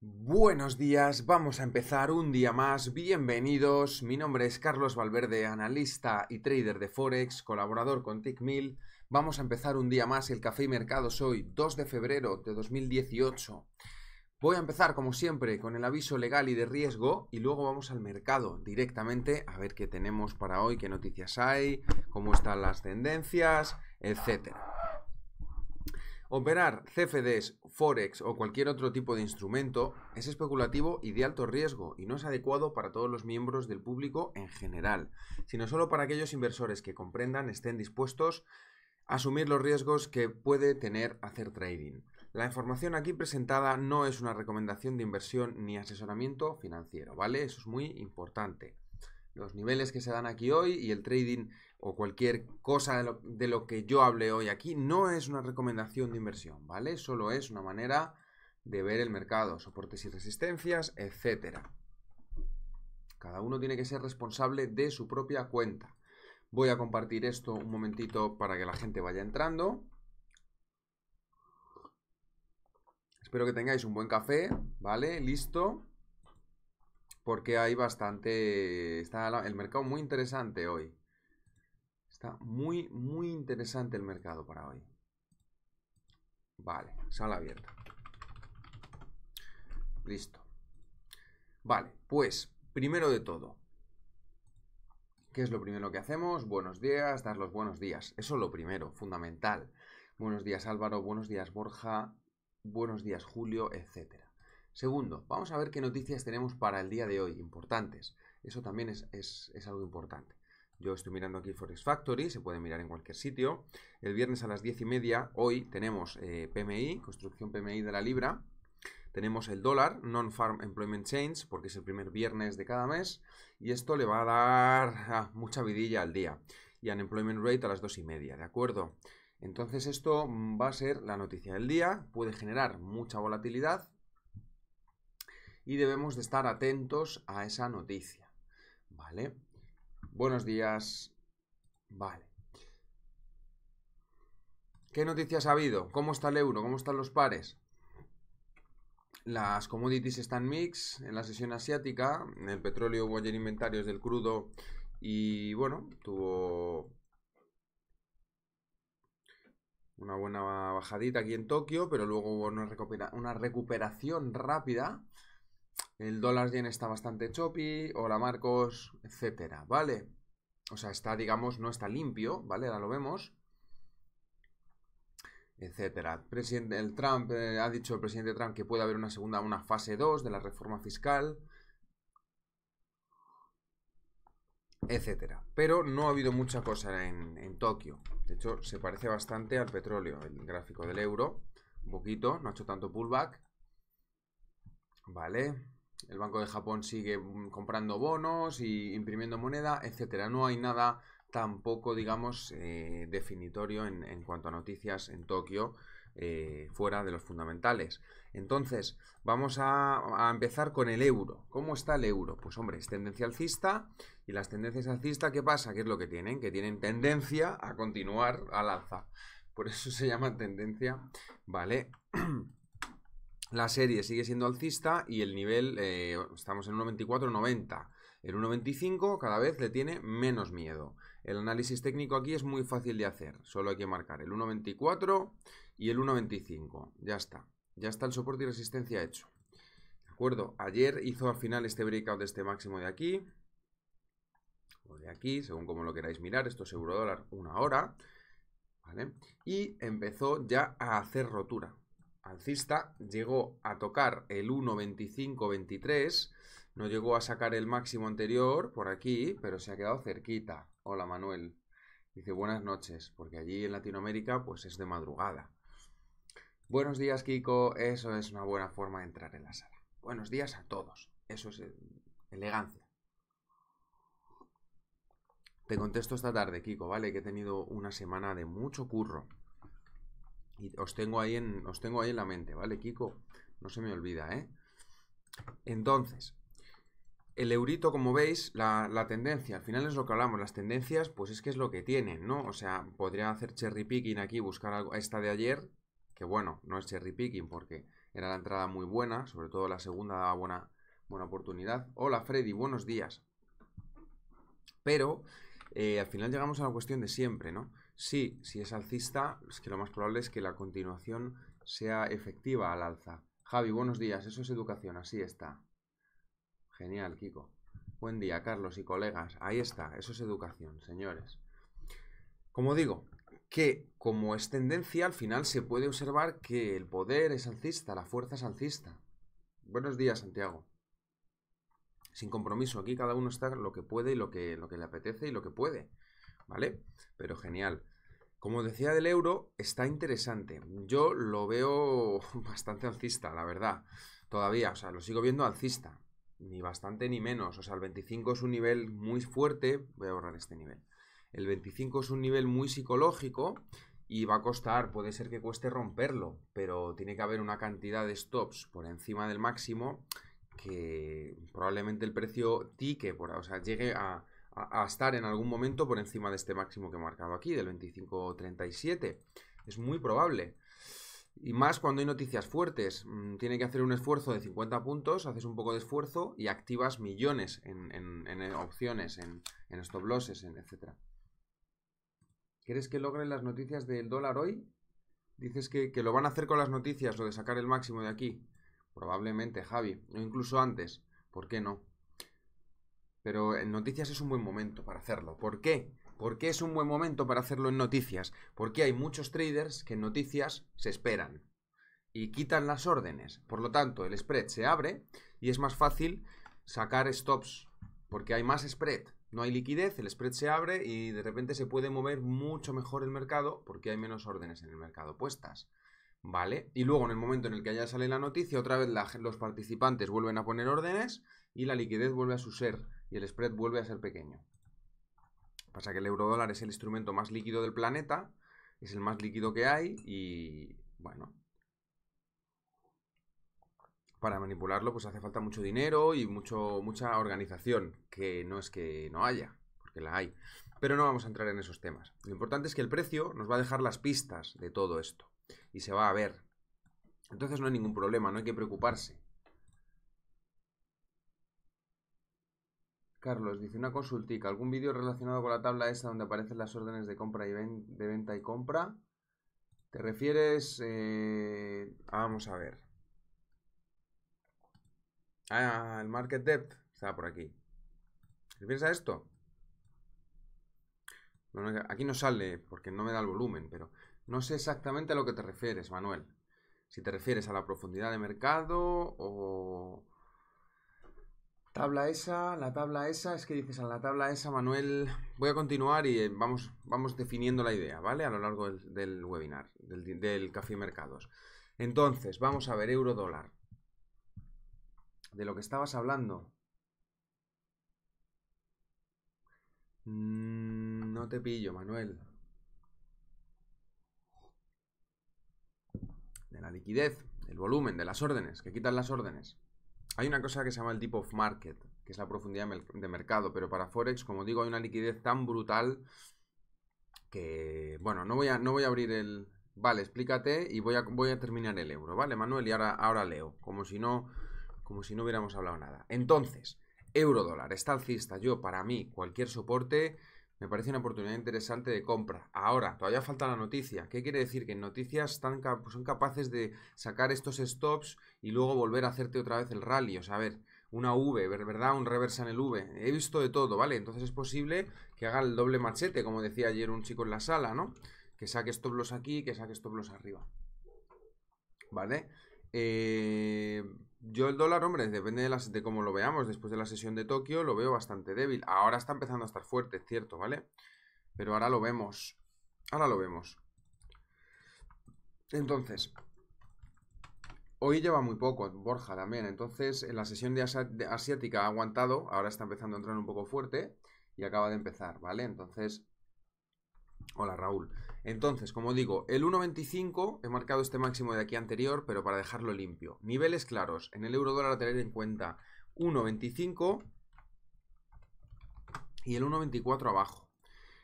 Buenos días, vamos a empezar un día más, bienvenidos, mi nombre es Carlos Valverde, analista y trader de Forex, colaborador con TICMIL. vamos a empezar un día más el Café y Mercados hoy, 2 de febrero de 2018. Voy a empezar como siempre con el aviso legal y de riesgo y luego vamos al mercado directamente a ver qué tenemos para hoy, qué noticias hay, cómo están las tendencias, etcétera. Operar CFDs, Forex o cualquier otro tipo de instrumento es especulativo y de alto riesgo y no es adecuado para todos los miembros del público en general, sino solo para aquellos inversores que comprendan, estén dispuestos a asumir los riesgos que puede tener hacer trading. La información aquí presentada no es una recomendación de inversión ni asesoramiento financiero, ¿vale? Eso es muy importante. Los niveles que se dan aquí hoy y el trading o cualquier cosa de lo, que yo hablé hoy aquí no es una recomendación de inversión, ¿vale? Solo es una manera de ver el mercado, soportes y resistencias, etcétera. Cada uno tiene que ser responsable de su propia cuenta. Voy a compartir esto un momentito para que la gente vaya entrando. Espero que tengáis un buen café, ¿vale? Listo. Porque hay bastante... Está el mercado muy interesante hoy. Está muy, muy interesante el mercado para hoy. Vale, sala abierta. Listo. Vale, pues, primero de todo. ¿Qué es lo primero que hacemos? Buenos días, dar los buenos días. Eso es lo primero, fundamental. Buenos días Álvaro, buenos días Borja, buenos días Julio, etc. Segundo, vamos a ver qué noticias tenemos para el día de hoy, importantes. Eso también es, es algo importante. Yo estoy mirando aquí Forex Factory, se puede mirar en cualquier sitio. El viernes a las 10 y media, hoy tenemos eh, PMI, construcción PMI de la libra. Tenemos el dólar, Non-Farm Employment Change, porque es el primer viernes de cada mes. Y esto le va a dar ah, mucha vidilla al día. Y employment Rate a las 2 y media, ¿de acuerdo? Entonces esto mm, va a ser la noticia del día, puede generar mucha volatilidad y debemos de estar atentos a esa noticia, ¿vale? Buenos días. Vale. ¿Qué noticias ha habido? ¿Cómo está el euro? ¿Cómo están los pares? Las commodities están mix en la sesión asiática. En el petróleo hubo ayer inventarios del crudo y bueno, tuvo una buena bajadita aquí en Tokio, pero luego hubo una, una recuperación rápida el dólar yen está bastante choppy, hola Marcos, etcétera, ¿vale? O sea, está, digamos, no está limpio, ¿vale? Ahora lo vemos. Etcétera. Presidente, el Trump, eh, ha dicho el presidente Trump que puede haber una segunda, una fase 2 de la reforma fiscal. Etcétera. Pero no ha habido mucha cosa en, en Tokio. De hecho, se parece bastante al petróleo, el gráfico del euro. Un poquito, no ha hecho tanto pullback. Vale. El Banco de Japón sigue mm, comprando bonos y imprimiendo moneda, etcétera. No hay nada tampoco, digamos, eh, definitorio en, cuanto a noticias en Tokio eh, fuera de los fundamentales. Entonces, vamos a, empezar con el euro. ¿Cómo está el euro? Pues hombre, es tendencia alcista y las tendencias alcistas, ¿qué pasa? ¿Qué es lo que tienen? Que tienen tendencia a continuar al alza. Por eso se llama tendencia, ¿vale? la serie sigue siendo alcista y el nivel, eh, estamos en 1.24.90. El 1.25 cada vez le tiene menos miedo. El análisis técnico aquí es muy fácil de hacer, solo hay que marcar el 1.24 y el 1.25. Ya está, ya está el soporte y resistencia hecho. ¿De acuerdo? Ayer hizo al final este breakout de este máximo de aquí, o de aquí, según como lo queráis mirar, esto es euro dólar una hora, Y empezó ya a hacer rotura alcista, llegó a tocar el 1.25.23, no llegó a sacar el máximo anterior por aquí, pero se ha quedado cerquita. Hola Manuel, dice buenas noches, porque allí en Latinoamérica pues es de madrugada. Buenos días Kiko, eso es una buena forma de entrar en la sala. Buenos días a todos, eso es eh, elegancia. Te contesto esta tarde, Kiko, ¿vale? Que he tenido una semana de mucho curro. Y os tengo ahí en, ahí la mente, ¿vale, Kiko? No se me olvida, ¿eh? Entonces, el eurito, como veis, la, tendencia, al final es lo que hablamos, las tendencias, pues es que es lo que tienen, ¿no? O sea, podría hacer cherry picking aquí, buscar algo, esta de ayer, que bueno, no es cherry picking porque era la entrada muy buena, sobre todo la segunda daba buena, buena oportunidad. Hola Freddy, buenos días. Pero eh, al final llegamos a la cuestión de siempre, ¿no? Sí, si es alcista, es que lo más probable es que la continuación sea efectiva al alza. Javi, buenos días, eso es educación, así está. Genial, Kiko. Buen día, Carlos y colegas. Ahí está, eso es educación, señores. Como digo, que como es tendencia, al final se puede observar que el poder es alcista, la fuerza es alcista. Buenos días, Santiago sin compromiso. Aquí cada uno está lo que puede y lo que, lo que le apetece y lo que puede. ¿Vale? Pero genial. Como decía del euro, está interesante. Yo lo veo bastante alcista, la verdad. Todavía, o sea, lo sigo viendo alcista. Ni bastante ni menos. O sea, el 25 es un nivel muy fuerte. Voy a borrar este nivel. El 25 es un nivel muy psicológico y va a costar, puede ser que cueste romperlo, pero tiene que haber una cantidad de stops por encima del máximo que probablemente el precio tique, por, o sea, llegue a, estar en algún momento por encima de este máximo que he marcado aquí, del 25.37. Es muy probable. Y más cuando hay noticias fuertes. Mm, tiene que hacer un esfuerzo de 50 puntos, haces un poco de esfuerzo y activas millones en, opciones, en, stop losses, etc. ¿Crees que logren las noticias del dólar hoy? Dices que, que lo van a hacer con las noticias, lo de sacar el máximo de aquí. Probablemente Javi, o incluso antes, ¿por qué no? Pero en noticias es un buen momento para hacerlo. ¿Por qué? ¿Por qué es un buen momento para hacerlo en noticias? Porque hay muchos traders que en noticias se esperan y quitan las órdenes. Por lo tanto, el spread se abre y es más fácil sacar stops porque hay más spread. No hay liquidez, el spread se abre y de repente se puede mover mucho mejor el mercado porque hay menos órdenes en el mercado puestas. ¿vale? Y luego en el momento en el que ya sale la noticia, otra vez los participantes vuelven a poner órdenes y la liquidez vuelve a su ser y el spread vuelve a ser pequeño. Pasa que el eurodólar es el instrumento más líquido del planeta, es el más líquido que hay y bueno. Para manipularlo pues hace falta mucho dinero y mucho, mucha organización, que no es que no haya, porque la hay. Pero no vamos a entrar en esos temas. Lo importante es que el precio nos va a dejar las pistas de todo esto y se va a ver. Entonces no hay ningún problema, no hay que preocuparse. Carlos dice una consultica, ¿algún vídeo relacionado con la tabla esa donde aparecen las órdenes de compra y de venta y compra? ¿Te refieres? Eh, ah, vamos a ver. Ah, el market depth está por aquí. ¿Te refieres a esto? Bueno, aquí no sale porque no me da el volumen, pero no sé exactamente a lo que te refieres, Manuel. Si te refieres a la profundidad de mercado o... Tabla esa, la tabla esa, es que dices a la tabla esa, Manuel. Voy a continuar y eh, vamos, vamos definiendo la idea, ¿vale? A lo largo del, webinar, del, del Café Mercados. Entonces, vamos a ver euro dólar. De lo que estabas hablando. Mm, no te pillo, Manuel. de la liquidez, del volumen, de las órdenes, que quitan las órdenes. Hay una cosa que se llama el deep of market, que es la profundidad de mercado, pero para Forex, como digo, hay una liquidez tan brutal que, bueno, no voy a, no voy a abrir el... Vale, explícate y voy a, voy a terminar el euro, ¿vale, Manuel? Y ahora, leo, como si, no, como si no hubiéramos hablado nada. Entonces, euro dólar, está alcista, yo para mí, cualquier soporte me parece una oportunidad interesante de compra. Ahora, todavía falta la noticia. ¿Qué quiere decir? Que en noticias pues son capaces de sacar estos stops y luego volver a hacerte otra vez el rally. O sea, a ver, una V, ¿verdad? Un reversa en el V. He visto de todo, ¿vale? Entonces es posible que haga el doble machete, como decía ayer un chico en la sala, ¿no? Que saque stop loss aquí, que saque stop loss arriba. ¿Vale? Eh yo el dólar, hombre, depende de, las, de cómo lo veamos. Después de la sesión de Tokio lo veo bastante débil. Ahora está empezando a estar fuerte, cierto, ¿vale? Pero ahora lo vemos. Ahora lo vemos. Entonces, hoy lleva muy poco, Borja también. Entonces, en la sesión asiática ha aguantado. Ahora está empezando a entrar un poco fuerte y acaba de empezar, ¿vale? Entonces, hola Raúl. Entonces, como digo, el 1.25 he marcado este máximo de aquí anterior, pero para dejarlo limpio. Niveles claros. En el euro dólar a tener en cuenta 1.25 y el 1.24 abajo.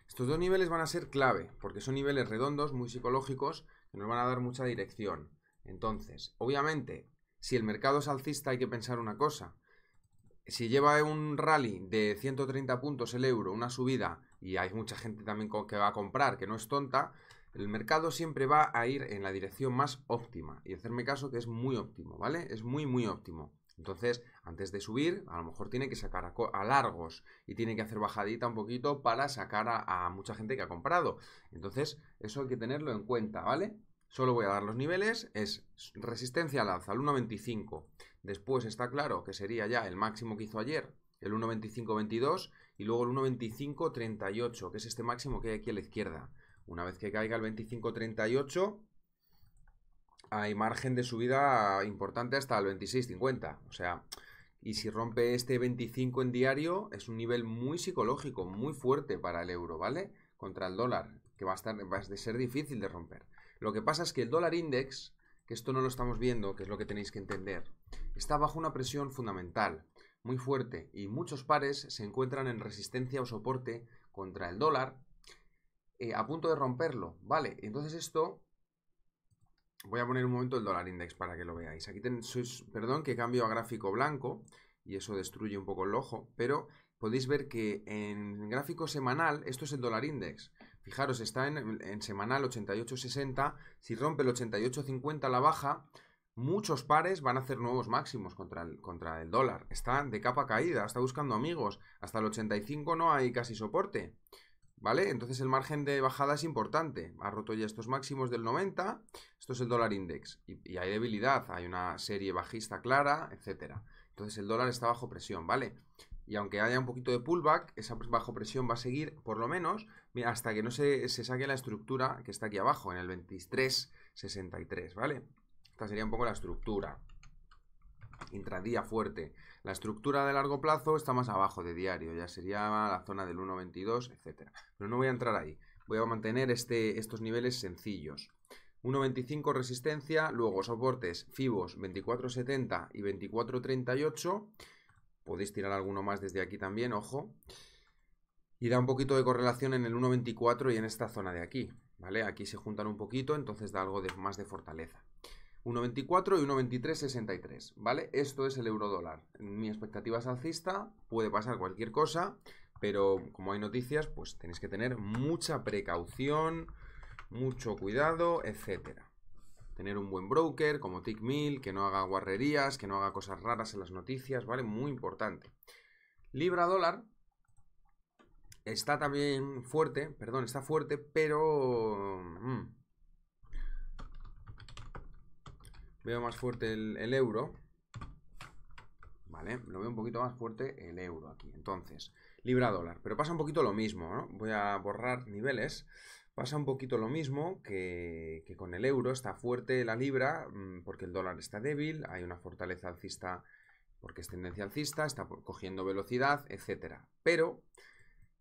Estos dos niveles van a ser clave, porque son niveles redondos, muy psicológicos, que nos van a dar mucha dirección. Entonces, obviamente, si el mercado es alcista hay que pensar una cosa. Si lleva un rally de 130 puntos el euro, una subida y hay mucha gente también que va a comprar, que no es tonta, el mercado siempre va a ir en la dirección más óptima. Y hacerme caso que es muy óptimo, ¿vale? Es muy, muy óptimo. Entonces, antes de subir, a lo mejor tiene que sacar a, largos y tiene que hacer bajadita un poquito para sacar a, a mucha gente que ha comprado. Entonces, eso hay que tenerlo en cuenta, ¿vale? Solo voy a dar los niveles, es resistencia al alza, el 1.25. Después está claro que sería ya el máximo que hizo ayer, el 1.25.22 y luego el 1.25.38, que es este máximo que hay aquí a la izquierda. Una vez que caiga el 25.38, hay margen de subida importante hasta el 26.50. O sea, y si rompe este 25 en diario, es un nivel muy psicológico, muy fuerte para el euro, ¿vale? Contra el dólar, que va a, estar, va ser difícil de romper. Lo que pasa es que el dólar index, que esto no lo estamos viendo, que es lo que tenéis que entender, está bajo una presión fundamental muy fuerte y muchos pares se encuentran en resistencia o soporte contra el dólar eh, a punto de romperlo. Vale, entonces esto... Voy a poner un momento el dólar index para que lo veáis. Aquí tenéis perdón que cambio a gráfico blanco y eso destruye un poco el ojo, pero podéis ver que en gráfico semanal, esto es el dólar index. Fijaros, está en, en semanal 88.60, si rompe el 88.50 la baja, Muchos pares van a hacer nuevos máximos contra el, contra el dólar. Está de capa caída, está buscando amigos. Hasta el 85 no hay casi soporte. ¿Vale? Entonces el margen de bajada es importante. Ha roto ya estos máximos del 90. Esto es el dólar index. Y, hay debilidad, hay una serie bajista clara, etc. Entonces el dólar está bajo presión, ¿vale? Y aunque haya un poquito de pullback, esa bajo presión va a seguir por lo menos hasta que no se, se saque la estructura que está aquí abajo, en el 23.63, ¿vale? Esta sería un poco la estructura. Intradía fuerte. La estructura de largo plazo está más abajo de diario, ya sería la zona del 1.22, etc. Pero no voy a entrar ahí. Voy a mantener este, estos niveles sencillos. 1.25 resistencia, luego soportes FIBOS 24.70 y 24.38. Podéis tirar alguno más desde aquí también, ojo. Y da un poquito de correlación en el 1.24 y en esta zona de aquí, ¿vale? Aquí se juntan un poquito, entonces da algo de, más de fortaleza. 1.24 y 1.2363, ¿vale? Esto es el euro dólar. Mi expectativa es alcista, puede pasar cualquier cosa, pero como hay noticias, pues tenéis que tener mucha precaución, mucho cuidado, etcétera. Tener un buen broker como TickMill, que no haga guarrerías, que no haga cosas raras en las noticias, ¿vale? Muy importante. Libra dólar, está también fuerte, perdón, está fuerte, pero mm, Veo más fuerte el, euro. ¿Vale? Lo veo un poquito más fuerte el euro aquí. Entonces, libra dólar. Pero pasa un poquito lo mismo, ¿no? Voy a borrar niveles. Pasa un poquito lo mismo que, con el euro. Está fuerte la libra mm, porque el dólar está débil. Hay una fortaleza alcista porque es tendencia alcista. Está cogiendo velocidad, etcétera. Pero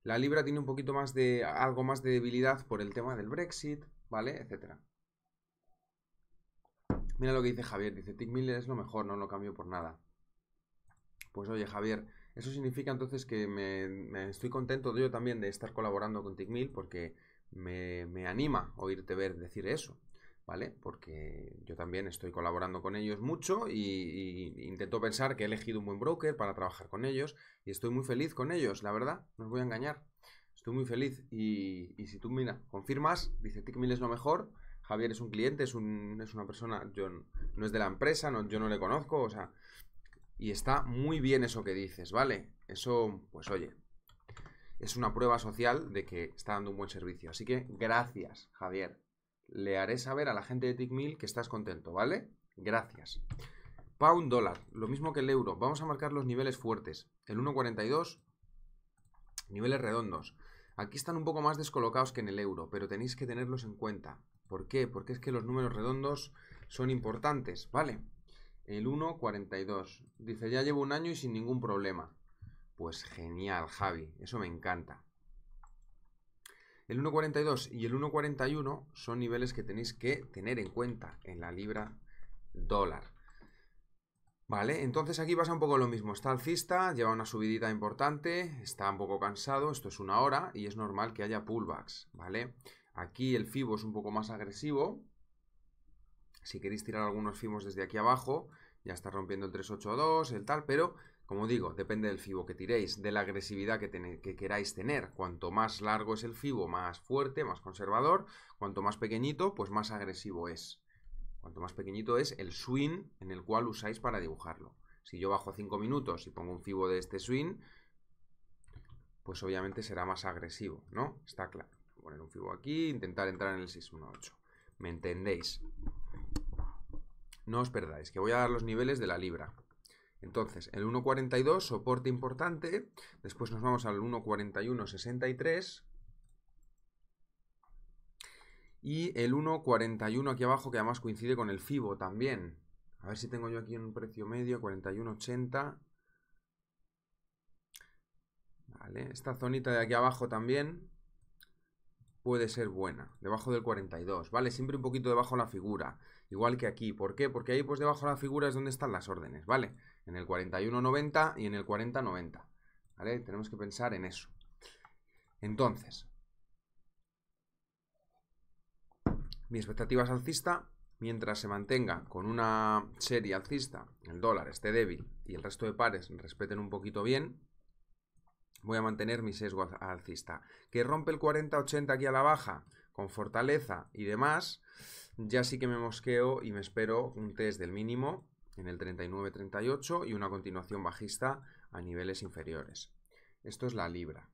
la libra tiene un poquito más de... algo más de debilidad por el tema del Brexit, ¿vale? Etcétera. Mira lo que dice Javier, dice, Tickmill es lo mejor, no lo cambio por nada. Pues oye, Javier, eso significa entonces que me, estoy contento yo también de estar colaborando con Tickmill porque me, anima oírte ver decir eso, ¿vale? Porque yo también estoy colaborando con ellos mucho y, intento pensar que he elegido un buen broker para trabajar con ellos y estoy muy feliz con ellos, la verdad, no os voy a engañar. Estoy muy feliz y, y si tú, mira, confirmas, dice Tickmill es lo mejor, Javier es un cliente, es, una persona, yo, no es de la empresa, yo no le conozco, o sea, y está muy bien eso que dices, ¿vale? Eso, pues oye, es una prueba social de que está dando un buen servicio. Así que gracias, Javier. Le haré saber a la gente de TickMill que estás contento, ¿vale? Gracias. Pound dólar, lo mismo que el euro. Vamos a marcar los niveles fuertes. El 1.42, niveles redondos. Aquí están un poco más descolocados que en el euro, pero tenéis que tenerlos en cuenta. ¿Por qué? Porque es que los números redondos son importantes, ¿vale? El 1.42, Dice, ya llevo un año y sin ningún problema. Pues genial, Javi, eso me encanta. El 1.42 y el 1.41 son niveles que tenéis que tener en cuenta en la libra dólar. Vale, entonces aquí pasa un poco lo mismo. Está alcista, lleva una subidita importante, está un poco cansado, esto es una hora y es normal que haya pullbacks, ¿vale? Aquí el fibo es un poco más agresivo. Si queréis tirar algunos fibos desde aquí abajo, ya está rompiendo el 382, el tal, pero como digo, depende del fibo que tiréis, de la agresividad que, que queráis tener. Cuanto más largo es el fibo, más fuerte, más conservador. Cuanto más pequeñito, pues más agresivo es. Cuanto más pequeñito es el swing en el cual usáis para dibujarlo. Si yo bajo 5 minutos y pongo un fibo de este swing, pues obviamente será más agresivo, ¿no? Está claro poner un fibo aquí, intentar entrar en el 618. ¿Me entendéis? No os perdáis, que voy a dar los niveles de la libra. Entonces, el 1.42, soporte importante. Después nos vamos al 1.41.63. Y el 1.41 aquí abajo, que además coincide con el FIBO también. A ver si tengo yo aquí un precio medio, 41.80. Vale, esta zonita de aquí abajo también puede ser buena, debajo del 42, ¿vale? Siempre un poquito debajo de la figura, igual que aquí, ¿por qué? Porque ahí pues debajo la figura es donde están las órdenes, ¿vale? En el 41.90 y en el 40.90, ¿vale? Tenemos que pensar en eso. Entonces, mi expectativa es alcista, mientras se mantenga con una serie alcista, el dólar esté débil y el resto de pares respeten un poquito bien, Voy a mantener mi sesgo alcista. Que rompe el 40-80 aquí a la baja, con fortaleza y demás, ya sí que me mosqueo y me espero un test del mínimo en el 39-38 y una continuación bajista a niveles inferiores. Esto es la libra.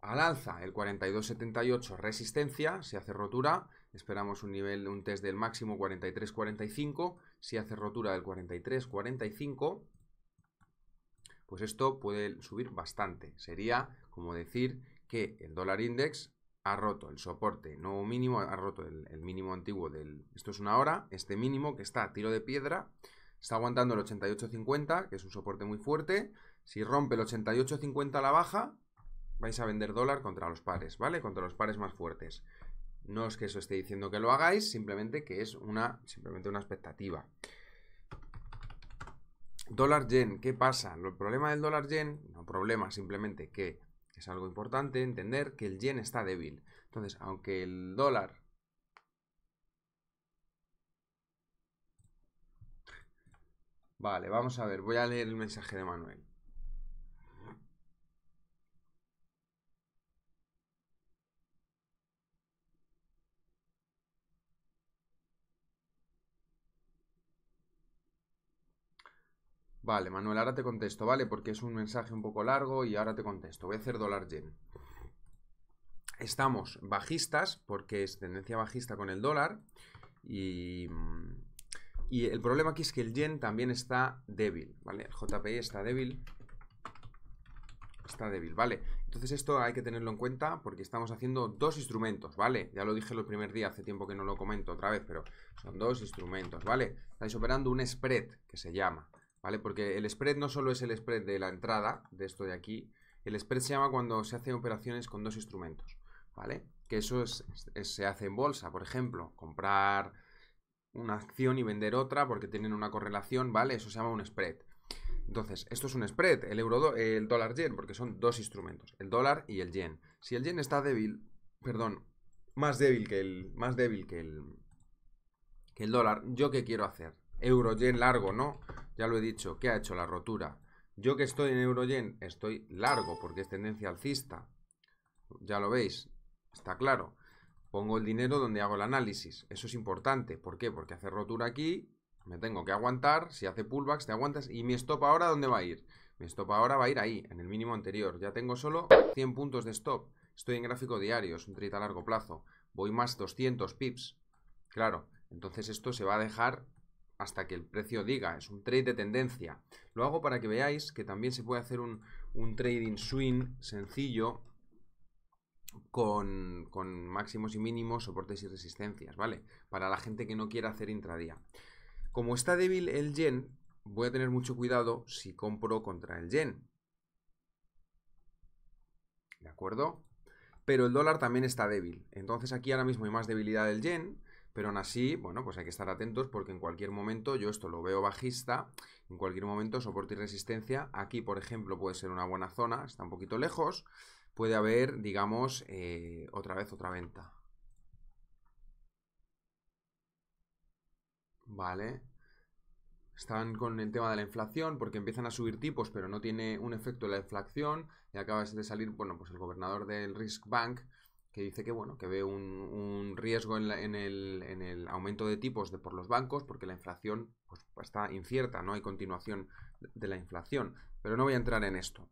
Al alza, el 42.78 resistencia, si hace rotura, esperamos un nivel, un test del máximo 43.45, si hace rotura del 43.45, pues esto puede subir bastante. Sería como decir que el dólar index ha roto el soporte nuevo mínimo, ha roto el, mínimo antiguo del... Esto es una hora, este mínimo que está a tiro de piedra, está aguantando el 88.50, que es un soporte muy fuerte. Si rompe el 88.50 a la baja, vais a vender dólar contra los pares, ¿vale? Contra los pares más fuertes. No es que eso esté diciendo que lo hagáis, simplemente que es una, simplemente una expectativa. Dólar yen, ¿qué pasa? El problema del dólar yen, no problema, simplemente que es algo importante entender que el yen está débil. Entonces, aunque el dólar Vale, vamos a ver, voy a leer el mensaje de Manuel. Vale, Manuel, ahora te contesto, ¿vale? Porque es un mensaje un poco largo y ahora te contesto. Voy a hacer dólar yen. Estamos bajistas, porque es tendencia bajista con el dólar. Y, mm, y el problema aquí es que el yen también está débil, ¿vale? El JPI e está débil. Está débil, ¿vale? Entonces esto hay que tenerlo en cuenta porque estamos haciendo dos instrumentos, ¿vale? Ya lo dije el primer día, hace tiempo que no lo comento otra vez, pero son dos instrumentos, ¿vale? Estáis operando un spread, que se llama. ¿vale? Porque el spread no solo es el spread de la entrada, de esto de aquí, el spread se llama cuando se hacen operaciones con dos instrumentos, ¿vale? Que eso se hace en bolsa, por ejemplo, comprar una acción y vender otra porque tienen una correlación, ¿vale? Eso se llama un spread. Entonces, esto es un spread, el euro el dólar yen, porque son dos instrumentos, el dólar y el yen. Si el yen está débil, perdón, más débil que el más débil que el que el dólar, yo qué quiero hacer? Euroyen largo, ¿no? Ya lo he dicho, ¿qué ha hecho la rotura? Yo que estoy en Euroyen, estoy largo porque es tendencia alcista. Ya lo veis, está claro. Pongo el dinero donde hago el análisis. Eso es importante. ¿Por qué? Porque hace rotura aquí, me tengo que aguantar. Si hace pullbacks, te aguantas. ¿Y mi stop ahora dónde va a ir? Mi stop ahora va a ir ahí, en el mínimo anterior. Ya tengo solo 100 puntos de stop. Estoy en gráfico diario, es un trade a largo plazo. Voy más 200 pips. Claro, entonces esto se va a dejar hasta que el precio diga, es un trade de tendencia. Lo hago para que veáis que también se puede hacer un, trading swing sencillo con, con, máximos y mínimos, soportes y resistencias, ¿vale? Para la gente que no quiera hacer intradía. Como está débil el yen, voy a tener mucho cuidado si compro contra el yen. ¿De acuerdo? Pero el dólar también está débil. Entonces aquí ahora mismo hay más debilidad del yen pero aún así, bueno, pues hay que estar atentos porque en cualquier momento, yo esto lo veo bajista, en cualquier momento soporte y resistencia. Aquí, por ejemplo, puede ser una buena zona, está un poquito lejos. Puede haber, digamos, eh, otra vez otra venta. Vale. Están con el tema de la inflación porque empiezan a subir tipos, pero no tiene un efecto la inflación. Y acaba de salir, bueno, pues el gobernador del Risk Bank que dice que bueno, que ve un, riesgo en, el, aumento de tipos de por los bancos, porque la inflación pues, está incierta, no hay continuación de la inflación. Pero no voy a entrar en esto.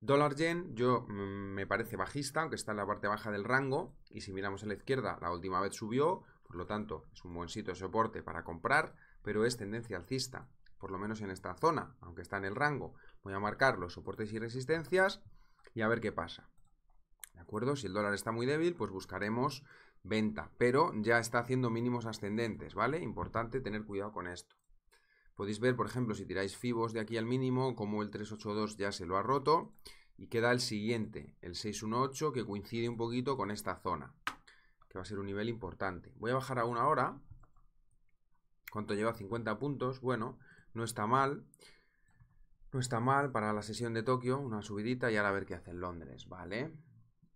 Dólar yen, yo mm, me parece bajista, aunque está en la parte baja del rango, y si miramos a la izquierda, la última vez subió, por lo tanto, es un buen sitio de soporte para comprar, pero es tendencia alcista, por lo menos en esta zona, aunque está en el rango. Voy a marcar los soportes y resistencias y a ver qué pasa. ¿De acuerdo? Si el dólar está muy débil, pues buscaremos venta, pero ya está haciendo mínimos ascendentes, ¿vale? Importante tener cuidado con esto. Podéis ver, por ejemplo, si tiráis Fibos de aquí al mínimo, como el 382 ya se lo ha roto y queda el siguiente, el 618, que coincide un poquito con esta zona, que va a ser un nivel importante. Voy a bajar a una hora. ¿Cuánto lleva? 50 puntos. Bueno, no está mal. No está mal para la sesión de Tokio, una subidita y ahora a ver qué hace en Londres, ¿vale?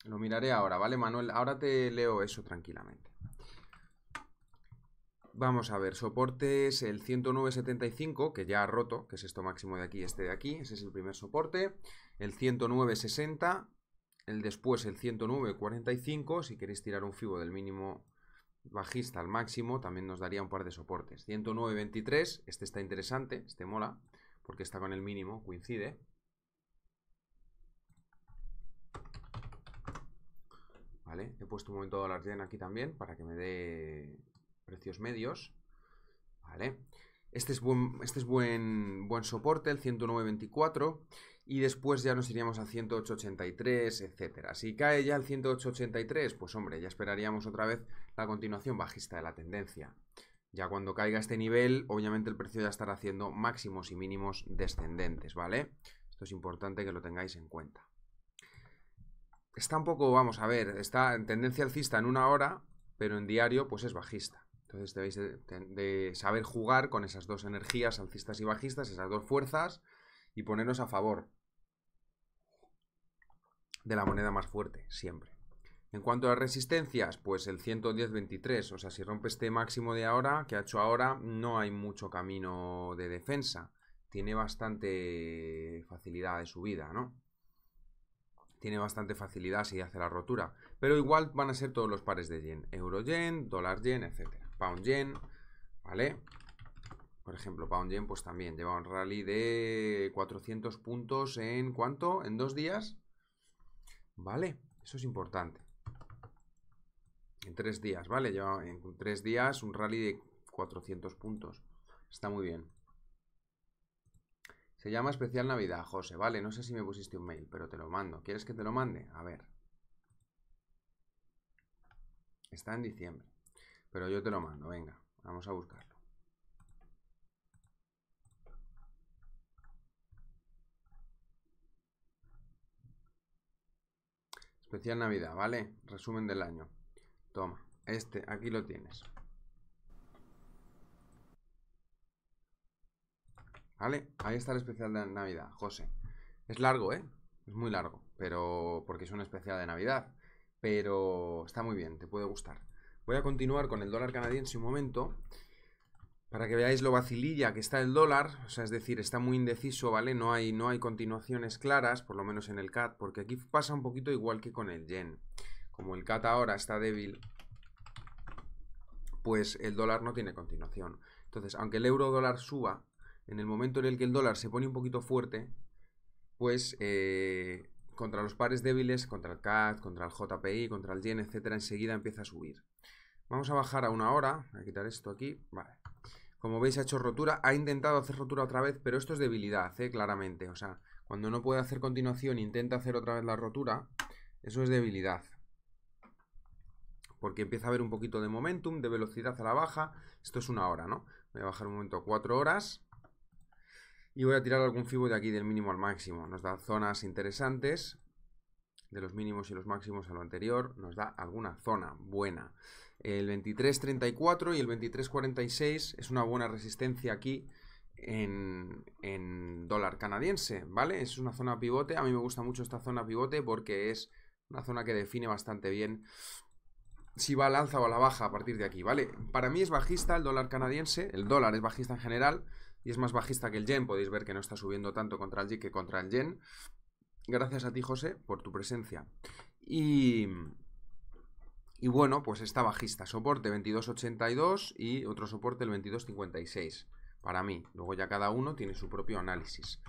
Lo miraré ahora, ¿vale, Manuel? Ahora te leo eso tranquilamente. Vamos a ver, soportes el 109.75, que ya ha roto, que es esto máximo de aquí, este de aquí, ese es el primer soporte. El 109.60, el después el 109.45, si queréis tirar un fibo del mínimo bajista al máximo, también nos daría un par de soportes. 109.23, este está interesante, este mola, porque está con el mínimo, coincide. He puesto un momento dólar yen aquí también para que me dé precios medios, ¿vale? Este es buen, este es buen, buen soporte, el 109.24, y después ya nos iríamos a 108.83, etcétera. Si cae ya el 108.83, pues hombre, ya esperaríamos otra vez la continuación bajista de la tendencia. Ya cuando caiga este nivel, obviamente el precio ya estará haciendo máximos y mínimos descendentes, ¿vale? Esto es importante que lo tengáis en cuenta está un poco, vamos a ver, está en tendencia alcista en una hora, pero en diario pues es bajista. Entonces debéis de, saber jugar con esas dos energías, alcistas y bajistas, esas dos fuerzas, y ponernos a favor de la moneda más fuerte, siempre. En cuanto a resistencias, pues el 110.23, o sea, si rompe este máximo de ahora, que ha hecho ahora, no hay mucho camino de defensa. Tiene bastante facilidad de subida, ¿no? tiene bastante facilidad si hace la rotura. Pero igual van a ser todos los pares de yen. Euro yen, dólar yen, etc. Pound yen, ¿vale? Por ejemplo, Pound yen pues también lleva un rally de 400 puntos en ¿cuánto? ¿En dos días? ¿Vale? Eso es importante. En tres días, ¿vale? Lleva en tres días un rally de 400 puntos. Está muy bien. Se llama especial Navidad, José. Vale, no sé si me pusiste un mail, pero te lo mando. ¿Quieres que te lo mande? A ver. Está en diciembre. Pero yo te lo mando, venga. Vamos a buscarlo. Especial Navidad, ¿vale? Resumen del año. Toma, este, aquí lo tienes. ¿Vale? Ahí está el especial de Navidad, José. Es largo, ¿eh? Es muy largo, pero porque es un especial de Navidad. Pero está muy bien, te puede gustar. Voy a continuar con el dólar canadiense un momento para que veáis lo vacililla que está el dólar, o sea, es decir, está muy indeciso, ¿vale? No hay, no hay continuaciones claras, por lo menos en el CAT, porque aquí pasa un poquito igual que con el yen. Como el CAT ahora está débil, pues el dólar no tiene continuación. Entonces, aunque el euro dólar suba, en el momento en el que el dólar se pone un poquito fuerte, pues eh, contra los pares débiles, contra el CAD, contra el JPI, contra el yen, etcétera, enseguida empieza a subir. Vamos a bajar a una hora, a quitar esto aquí, vale. Como veis ha hecho rotura, ha intentado hacer rotura otra vez, pero esto es debilidad, eh, claramente. O sea, cuando no puede hacer continuación, e intenta hacer otra vez la rotura, eso es debilidad. Porque empieza a haber un poquito de momentum, de velocidad a la baja. Esto es una hora, ¿no? Voy a bajar un momento a cuatro horas. Y voy a tirar algún fibo de aquí, del mínimo al máximo. Nos da zonas interesantes, de los mínimos y los máximos a lo anterior, nos da alguna zona buena. El 23.34 y el 23.46 es una buena resistencia aquí en, dólar canadiense, ¿vale? Es una zona pivote, a mí me gusta mucho esta zona pivote porque es una zona que define bastante bien si va al alza o a la baja a partir de aquí, ¿vale? Para mí es bajista el dólar canadiense, el dólar es bajista en general, y es más bajista que el yen. Podéis ver que no está subiendo tanto contra el yen que contra el yen. Gracias a ti, José, por tu presencia. Y, bueno, pues está bajista. Soporte 22.82 y otro soporte el 22.56 para mí. Luego ya cada uno tiene su propio análisis.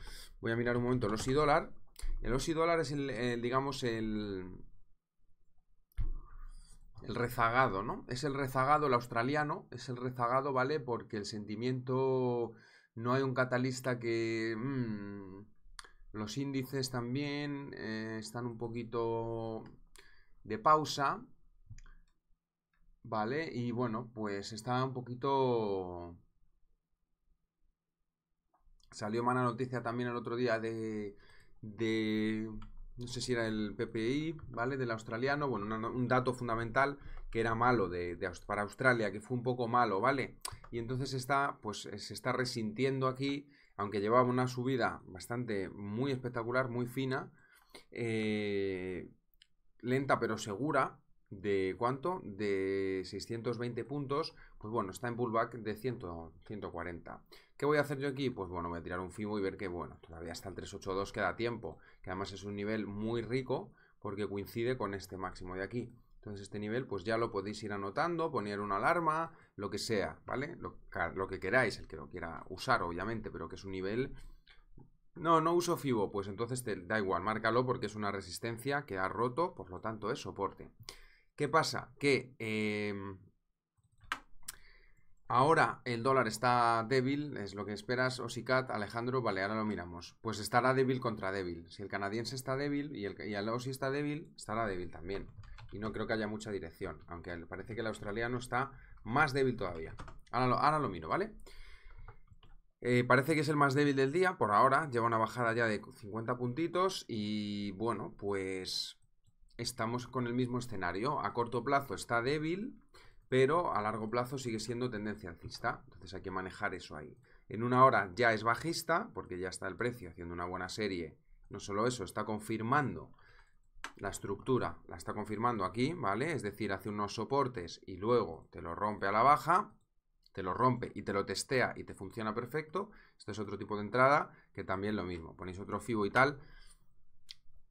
Voy a mirar un momento el OSI dólar. El OSI dólar es, el, digamos, el, el rezagado, ¿no? Es el rezagado, el australiano, es el rezagado, ¿vale? Porque el sentimiento no hay un catalista que... Mm, los índices también eh, están un poquito de pausa. Vale, y bueno, pues está un poquito... Salió mala noticia también el otro día de no sé si era el PPI, ¿vale? Del australiano, bueno, un dato fundamental que era malo de, para Australia, que fue un poco malo, ¿vale? Y entonces está, pues eh, se está resintiendo aquí, aunque llevaba una subida bastante, muy espectacular, muy fina, eh, lenta pero segura, ¿de cuánto? De 620 puntos, pues bueno, está en pullback de 100, 140. ¿Qué voy a hacer yo aquí? Pues bueno, voy a tirar un Fibo y ver que, bueno, todavía está el 382 queda tiempo, que además es un nivel muy rico porque coincide con este máximo de aquí. Entonces este nivel pues ya lo podéis ir anotando, poner una alarma, lo que sea, ¿vale? Lo, que queráis, el que lo quiera usar obviamente, pero que es un nivel... No, no uso FIBO, pues entonces te da igual, márcalo porque es una resistencia que ha roto, por lo tanto es soporte. ¿Qué pasa? Que em, Ahora el dólar está débil, es lo que esperas, Osicat, Alejandro, vale, ahora lo miramos. Pues estará débil contra débil. Si el canadiense está débil y el, Osi está débil, estará débil también. Y no creo que haya mucha dirección, aunque parece que el australiano está más débil todavía. Ahora lo, miro, ¿vale? Eh, parece que es el más débil del día, por ahora, lleva una bajada ya de 50 puntitos y bueno, pues estamos con el mismo escenario. A corto plazo está débil, pero a largo plazo sigue siendo tendencia alcista. Entonces hay que manejar eso ahí. En una hora ya es bajista, porque ya está el precio haciendo una buena serie. No solo eso, está confirmando la estructura, la está confirmando aquí, ¿vale? Es decir, hace unos soportes y luego te lo rompe a la baja, te lo rompe y te lo testea y te funciona perfecto. Este es otro tipo de entrada que también lo mismo. Ponéis otro FIBO y tal.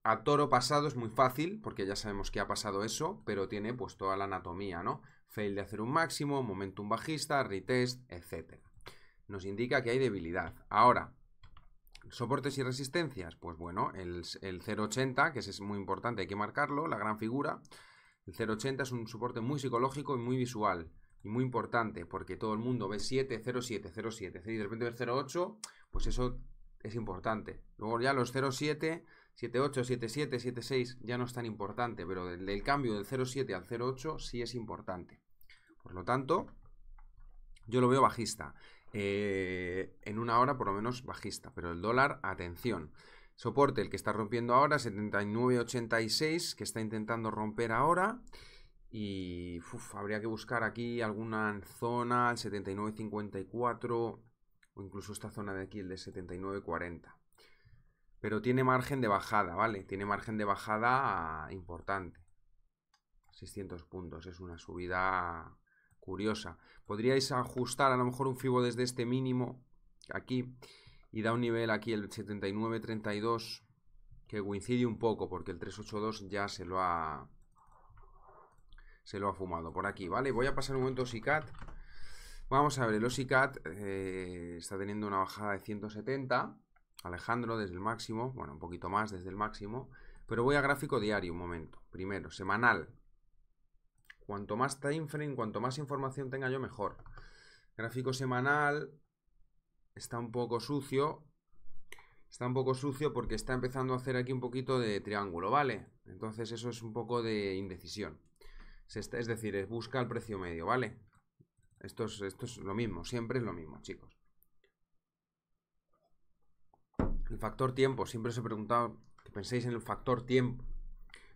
A toro pasado es muy fácil, porque ya sabemos que ha pasado eso, pero tiene pues toda la anatomía, ¿no? fail de hacer un máximo, momentum bajista, retest, etc. Nos indica que hay debilidad. Ahora, soportes y resistencias, pues bueno, el, 0,80, que es muy importante, hay que marcarlo, la gran figura. El 0,80 es un soporte muy psicológico y muy visual y muy importante, porque todo el mundo ve 7, 0, 7, 0, y de repente ver 0,8, pues eso es importante. Luego ya los 0,7 7.8, 7.7, 7.6 ya no es tan importante, pero el cambio del 0.7 al 0.8 sí es importante. Por lo tanto, yo lo veo bajista. Eh, en una hora por lo menos bajista, pero el dólar, atención. Soporte, el que está rompiendo ahora, 79.86, que está intentando romper ahora. Y habría que buscar aquí alguna zona, el 79.54 o incluso esta zona de aquí, el de 79.40. Pero tiene margen de bajada, ¿vale? Tiene margen de bajada ah, importante. 600 puntos, es una subida curiosa. Podríais ajustar a lo mejor un FIBO desde este mínimo aquí y da un nivel aquí el 79,32, que coincide un poco porque el 382 ya se lo ha se lo ha fumado por aquí, ¿vale? Voy a pasar un momento a sicat. Vamos a ver, el OSICAT eh, está teniendo una bajada de 170 Alejandro desde el máximo, bueno, un poquito más desde el máximo, pero voy a gráfico diario, un momento. Primero, semanal. Cuanto más time frame, cuanto más información tenga yo, mejor. Gráfico semanal está un poco sucio. Está un poco sucio porque está empezando a hacer aquí un poquito de triángulo, ¿vale? Entonces eso es un poco de indecisión. Es decir, busca el precio medio, ¿vale? Esto es, esto es lo mismo, siempre es lo mismo, chicos. El factor tiempo, siempre os he preguntado que penséis en el factor tiempo.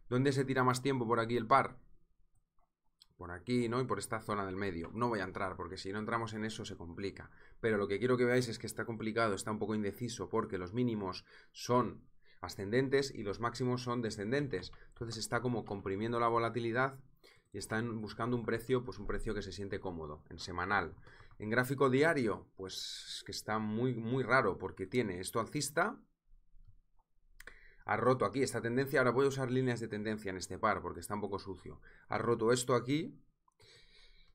¿Dónde se tira más tiempo por aquí el par? Por aquí, ¿no? Y por esta zona del medio. No voy a entrar, porque si no entramos en eso se complica. Pero lo que quiero que veáis es que está complicado, está un poco indeciso, porque los mínimos son ascendentes y los máximos son descendentes. Entonces está como comprimiendo la volatilidad y están buscando un precio, pues un precio que se siente cómodo, en semanal. En gráfico diario, pues que está muy, muy raro porque tiene esto alcista, ha roto aquí esta tendencia, ahora voy a usar líneas de tendencia en este par porque está un poco sucio. Ha roto esto aquí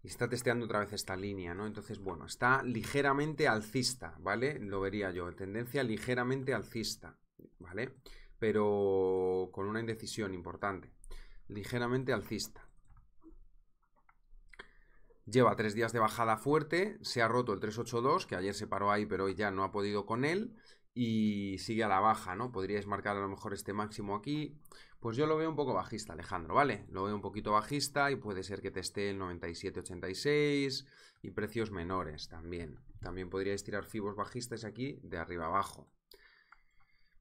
y está testeando otra vez esta línea, ¿no? Entonces, bueno, está ligeramente alcista, ¿vale? Lo vería yo, tendencia ligeramente alcista, ¿vale? Pero con una indecisión importante, ligeramente alcista. Lleva tres días de bajada fuerte, se ha roto el 382, que ayer se paró ahí, pero hoy ya no ha podido con él, y sigue a la baja, ¿no? Podríais marcar a lo mejor este máximo aquí. Pues yo lo veo un poco bajista, Alejandro, ¿vale? Lo veo un poquito bajista y puede ser que esté el 97.86 y precios menores también. También podríais tirar fibos bajistas aquí de arriba abajo.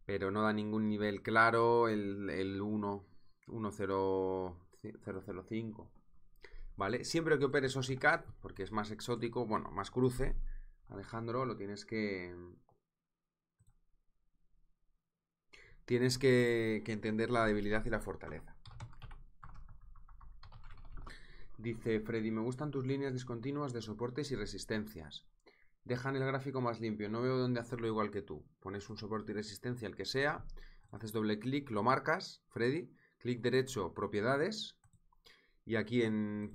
Pero no da ningún nivel claro el, el 1, 1.005. ¿vale? Siempre que operes OSICAT, porque es más exótico, bueno, más cruce, Alejandro, lo tienes que... Tienes que, que entender la debilidad y la fortaleza. Dice Freddy, me gustan tus líneas discontinuas de soportes y resistencias. Dejan el gráfico más limpio, no veo dónde hacerlo igual que tú. Pones un soporte y resistencia, el que sea, haces doble clic, lo marcas, Freddy, clic derecho, propiedades, y aquí en,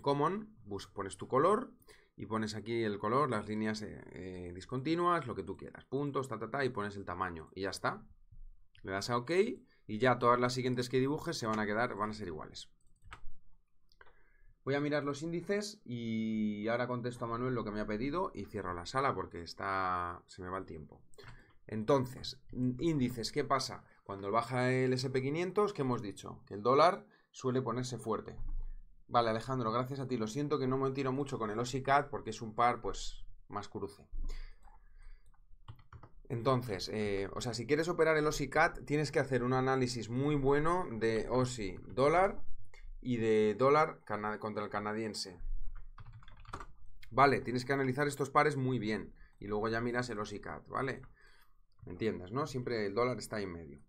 Common pones tu color y pones aquí el color, las líneas eh, eh, discontinuas, lo que tú quieras, puntos, ta, ta, ta, y pones el tamaño y ya está. Le das a OK y ya todas las siguientes que dibujes se van a quedar, van a ser iguales. Voy a mirar los índices y ahora contesto a Manuel lo que me ha pedido y cierro la sala porque está se me va el tiempo. Entonces, índices, ¿qué pasa? Cuando baja el SP500, ¿qué hemos dicho? Que el dólar suele ponerse fuerte. Vale, Alejandro, gracias a ti. Lo siento que no me tiro mucho con el OSICAT porque es un par, pues, más cruce. Entonces, eh, o sea, si quieres operar el Cat, tienes que hacer un análisis muy bueno de OSI dólar y de dólar contra el canadiense. Vale, tienes que analizar estos pares muy bien. Y luego ya miras el Cat, ¿vale? ¿Me entiendes, no? Siempre el dólar está en medio.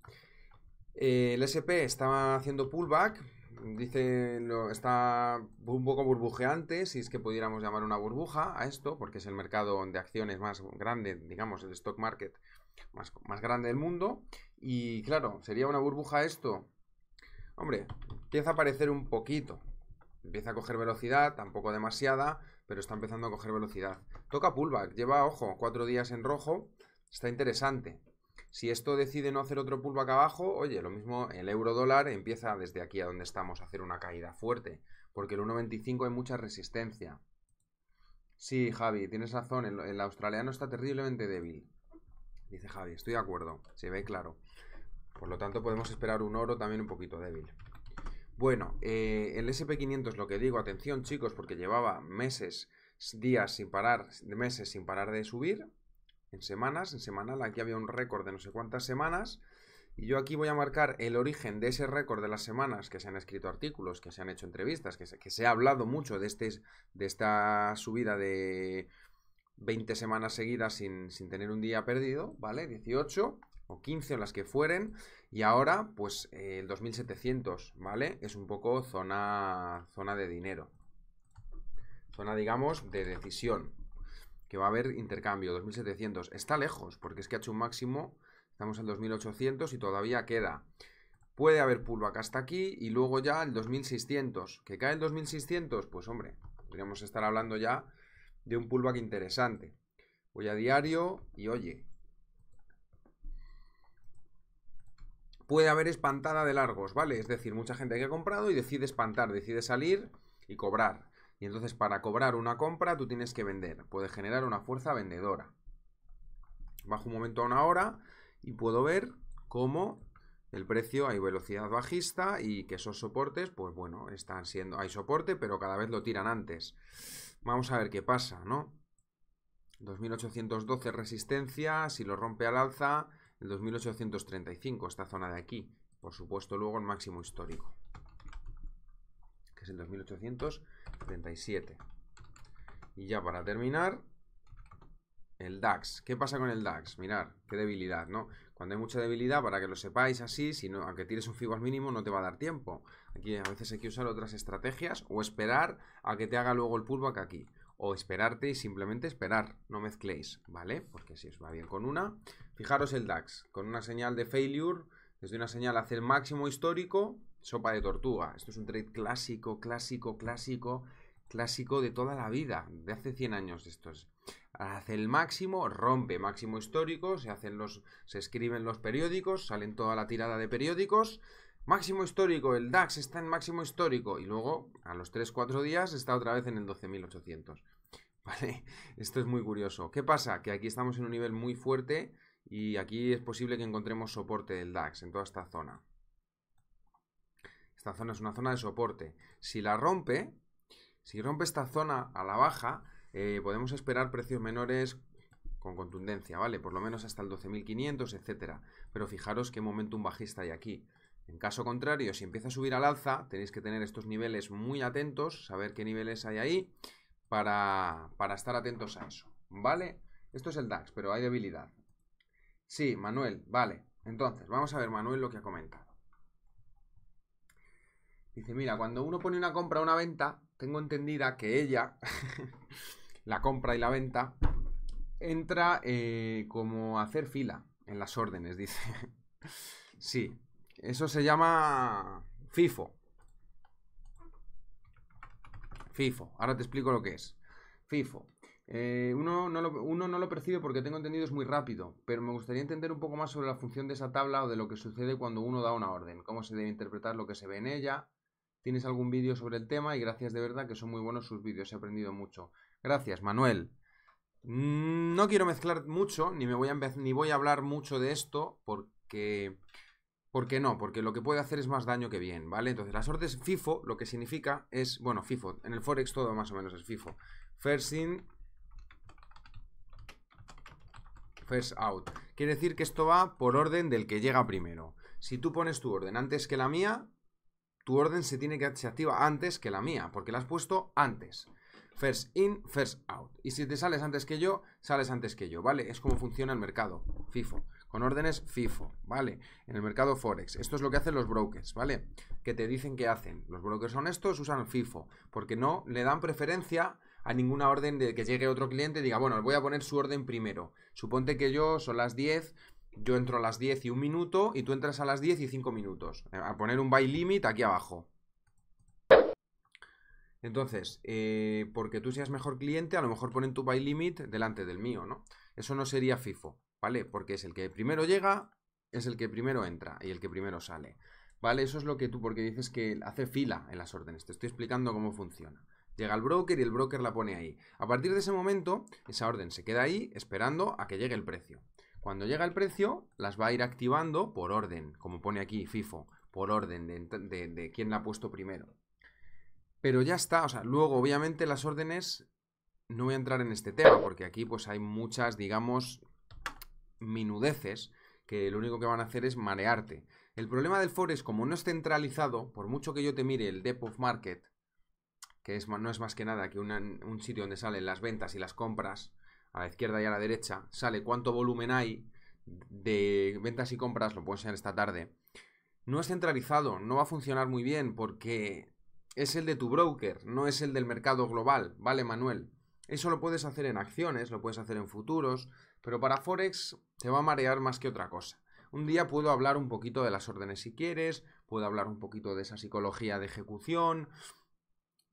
Eh, el SP está haciendo pullback, dice, lo, está un poco burbujeante, si es que pudiéramos llamar una burbuja a esto, porque es el mercado de acciones más grande, digamos, el stock market más, más grande del mundo. Y claro, ¿sería una burbuja esto? Hombre, empieza a aparecer un poquito. Empieza a coger velocidad, tampoco demasiada, pero está empezando a coger velocidad. Toca pullback, lleva, ojo, cuatro días en rojo, está interesante. Si esto decide no hacer otro acá abajo, oye, lo mismo el euro dólar empieza desde aquí a donde estamos a hacer una caída fuerte, porque el 1.25 hay mucha resistencia. Sí, Javi, tienes razón, el, australiano está terriblemente débil. Dice Javi, estoy de acuerdo, se ve claro. Por lo tanto, podemos esperar un oro también un poquito débil. Bueno, eh, el SP500 es lo que digo, atención chicos, porque llevaba meses, días sin parar, meses sin parar de subir en semanas, en semanal, aquí había un récord de no sé cuántas semanas, y yo aquí voy a marcar el origen de ese récord de las semanas que se han escrito artículos, que se han hecho entrevistas, que se, que se ha hablado mucho de, este, de esta subida de 20 semanas seguidas sin, sin tener un día perdido, ¿vale? 18 o 15 o las que fueren, y ahora pues el 2700, ¿vale? Es un poco zona, zona de dinero, zona digamos de decisión, que va a haber intercambio, 2700. Está lejos, porque es que ha hecho un máximo, estamos en 2800 y todavía queda. Puede haber pullback hasta aquí y luego ya el 2600. ¿Que cae el 2600? Pues hombre, podríamos estar hablando ya de un pullback interesante. Voy a diario y oye. Puede haber espantada de largos, ¿vale? Es decir, mucha gente que ha comprado y decide espantar, decide salir y cobrar. Y entonces para cobrar una compra tú tienes que vender. Puede generar una fuerza vendedora. Bajo un momento a una hora y puedo ver cómo el precio hay velocidad bajista y que esos soportes, pues bueno, están siendo, hay soporte, pero cada vez lo tiran antes. Vamos a ver qué pasa, ¿no? 2812 resistencia, si lo rompe al alza, el 2835, esta zona de aquí. Por supuesto, luego el máximo histórico, que es el 2800. 37. Y ya para terminar, el DAX. ¿Qué pasa con el DAX? Mirar, qué debilidad, ¿no? Cuando hay mucha debilidad, para que lo sepáis así, si no, aunque tires un fibo al mínimo, no te va a dar tiempo. Aquí a veces hay que usar otras estrategias o esperar a que te haga luego el pullback aquí. O esperarte y simplemente esperar, no mezcléis, ¿vale? Porque si os va bien con una. Fijaros el DAX, con una señal de failure, desde una señal hacia el máximo histórico, sopa de tortuga. Esto es un trade clásico, clásico, clásico, clásico de toda la vida, de hace 100 años estos. Hace el máximo, rompe máximo histórico, se hacen los se escriben los periódicos, salen toda la tirada de periódicos. Máximo histórico, el DAX está en máximo histórico y luego a los 3 4 días está otra vez en el 12800. Vale, esto es muy curioso. ¿Qué pasa? Que aquí estamos en un nivel muy fuerte y aquí es posible que encontremos soporte del DAX en toda esta zona. Esta zona es una zona de soporte. Si la rompe, si rompe esta zona a la baja, eh, podemos esperar precios menores con contundencia, ¿vale? Por lo menos hasta el 12.500, etcétera. Pero fijaros qué momento un bajista hay aquí. En caso contrario, si empieza a subir al alza, tenéis que tener estos niveles muy atentos, saber qué niveles hay ahí, para, para estar atentos a eso, ¿vale? Esto es el DAX, pero hay debilidad. Sí, Manuel, vale. Entonces, vamos a ver, Manuel, lo que ha comentado. Dice, mira, cuando uno pone una compra o una venta, tengo entendida que ella, la compra y la venta, entra eh, como hacer fila en las órdenes, dice. sí, eso se llama FIFO. FIFO, ahora te explico lo que es. FIFO. Eh, uno, no lo, uno no lo percibe porque tengo entendido es muy rápido, pero me gustaría entender un poco más sobre la función de esa tabla o de lo que sucede cuando uno da una orden, cómo se debe interpretar lo que se ve en ella, tienes algún vídeo sobre el tema y gracias de verdad que son muy buenos sus vídeos, he aprendido mucho. Gracias, Manuel. Mm, no quiero mezclar mucho, ni, me voy, a ni voy a hablar mucho de esto, porque, no, porque lo que puede hacer es más daño que bien, ¿vale? Entonces, las órdenes FIFO lo que significa es, bueno, FIFO, en el Forex todo más o menos es FIFO. First in, first out. Quiere decir que esto va por orden del que llega primero. Si tú pones tu orden antes que la mía, orden se tiene que se activa antes que la mía, porque la has puesto antes. First in, first out. Y si te sales antes que yo, sales antes que yo, ¿vale? Es como funciona el mercado FIFO. Con órdenes FIFO, ¿vale? En el mercado Forex. Esto es lo que hacen los brokers, ¿vale? Que te dicen que hacen. Los brokers honestos usan FIFO, porque no le dan preferencia a ninguna orden de que llegue otro cliente y diga, bueno, voy a poner su orden primero. Suponte que yo son las 10 yo entro a las 10 y un minuto y tú entras a las 10 y 5 minutos. Eh, a poner un buy limit aquí abajo. Entonces, eh, porque tú seas mejor cliente, a lo mejor ponen tu buy limit delante del mío, ¿no? Eso no sería FIFO, ¿vale? Porque es el que primero llega, es el que primero entra y el que primero sale. ¿Vale? Eso es lo que tú, porque dices que hace fila en las órdenes. Te estoy explicando cómo funciona. Llega el broker y el broker la pone ahí. A partir de ese momento, esa orden se queda ahí esperando a que llegue el precio. Cuando llega el precio, las va a ir activando por orden, como pone aquí FIFO, por orden de, quién la ha puesto primero. Pero ya está, o sea, luego obviamente las órdenes, no voy a entrar en este tema, porque aquí pues hay muchas, digamos, minudeces que lo único que van a hacer es marearte. El problema del Forex, como no es centralizado, por mucho que yo te mire el Depth of Market, que es, no es más que nada que un sitio donde salen las ventas y las compras, a la izquierda y a la derecha, sale cuánto volumen hay de ventas y compras, lo puedes enseñar esta tarde. No es centralizado, no va a funcionar muy bien porque es el de tu broker, no es el del mercado global, ¿vale, Manuel? Eso lo puedes hacer en acciones, lo puedes hacer en futuros, pero para Forex te va a marear más que otra cosa. Un día puedo hablar un poquito de las órdenes si quieres, puedo hablar un poquito de esa psicología de ejecución,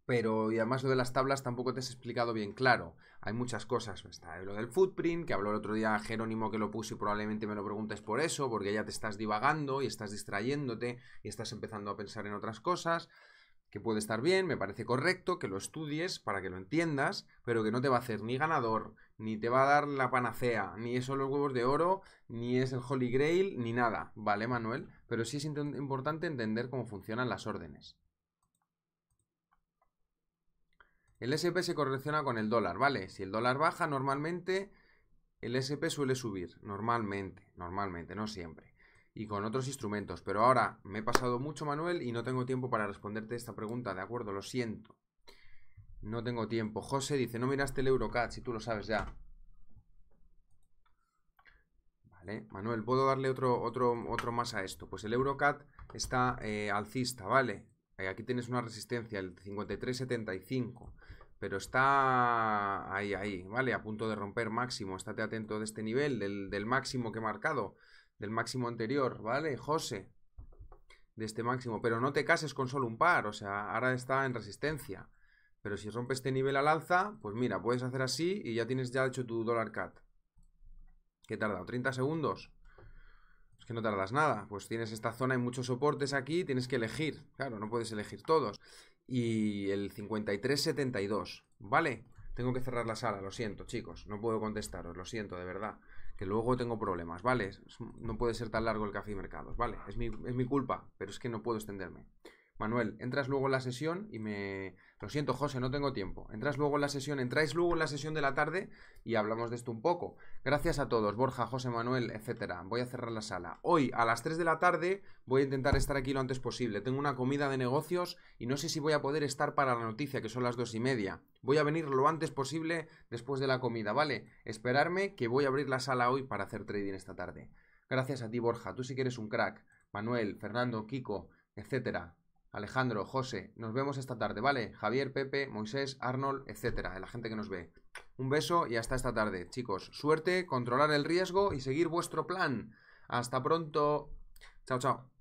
pero y además lo de las tablas tampoco te has explicado bien claro. Hay muchas cosas. Está lo del footprint, que habló el otro día Jerónimo que lo puso y probablemente me lo preguntes por eso, porque ya te estás divagando y estás distrayéndote y estás empezando a pensar en otras cosas, que puede estar bien, me parece correcto, que lo estudies para que lo entiendas, pero que no te va a hacer ni ganador, ni te va a dar la panacea, ni eso los huevos de oro, ni es el Holy Grail, ni nada, ¿vale, Manuel? Pero sí es importante entender cómo funcionan las órdenes. El SP se correlaciona con el dólar, ¿vale? Si el dólar baja, normalmente el SP suele subir, normalmente, normalmente, no siempre. Y con otros instrumentos. Pero ahora me he pasado mucho, Manuel, y no tengo tiempo para responderte esta pregunta, ¿de acuerdo? Lo siento. No tengo tiempo. José dice, no miraste el Eurocat, si tú lo sabes ya. Vale, Manuel, ¿puedo darle otro, otro, otro más a esto? Pues el Eurocat está eh, alcista, ¿vale? Eh, aquí tienes una resistencia, el 53.75 pero está ahí, ahí, ¿vale? A punto de romper máximo, estate atento de este nivel, del, máximo que he marcado, del máximo anterior, ¿vale? José, de este máximo, pero no te cases con solo un par, o sea, ahora está en resistencia, pero si rompe este nivel al alza, pues mira, puedes hacer así y ya tienes ya hecho tu dólar cat. ¿Qué tarda? ¿30 segundos? Es que no tardas nada, pues tienes esta zona, y muchos soportes aquí, tienes que elegir, claro, no puedes elegir todos y el 5372, ¿vale? Tengo que cerrar la sala, lo siento, chicos. No puedo contestaros, lo siento, de verdad. Que luego tengo problemas, ¿vale? No puede ser tan largo el café y mercados, ¿vale? Es mi, es mi culpa, pero es que no puedo extenderme. Manuel, entras luego en la sesión y me... Lo siento, José, no tengo tiempo. Entras luego en la sesión, entráis luego en la sesión de la tarde y hablamos de esto un poco. Gracias a todos, Borja, José, Manuel, etcétera. Voy a cerrar la sala. Hoy, a las 3 de la tarde, voy a intentar estar aquí lo antes posible. Tengo una comida de negocios y no sé si voy a poder estar para la noticia, que son las 2 y media. Voy a venir lo antes posible después de la comida, ¿vale? Esperarme que voy a abrir la sala hoy para hacer trading esta tarde. Gracias a ti, Borja. Tú sí que eres un crack. Manuel, Fernando, Kiko, etcétera. Alejandro, José, nos vemos esta tarde, ¿vale? Javier, Pepe, Moisés, Arnold, etcétera, la gente que nos ve. Un beso y hasta esta tarde, chicos. Suerte, controlar el riesgo y seguir vuestro plan. Hasta pronto. Chao, chao.